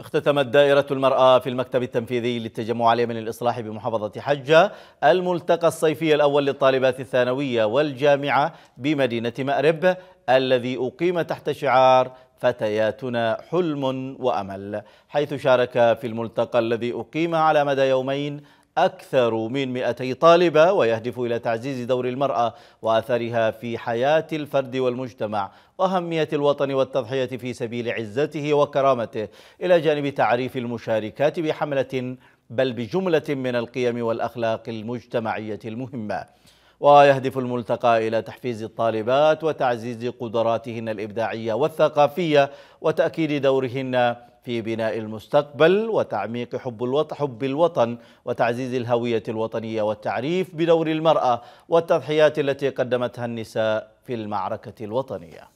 اختتمت دائرة المرأة في المكتب التنفيذي للتجمع اليمني الإصلاحي بمحافظة حجة الملتقى الصيفي الأول للطالبات الثانوية والجامعة بمدينة مأرب الذي أقيم تحت شعار فتياتنا حلم وأمل حيث شارك في الملتقى الذي أقيم على مدى يومين أكثر من 200 طالبة ويهدف إلى تعزيز دور المرأة وأثرها في حياة الفرد والمجتمع وأهمية الوطن والتضحية في سبيل عزته وكرامته إلى جانب تعريف المشاركات بحملة بل بجملة من القيم والأخلاق المجتمعية المهمة ويهدف الملتقى إلى تحفيز الطالبات وتعزيز قدراتهن الإبداعية والثقافية وتأكيد دورهن في بناء المستقبل وتعميق حب الوطن حب الوطن وتعزيز الهوية الوطنية والتعريف بدور المرأة والتضحيات التي قدمتها النساء في المعركة الوطنية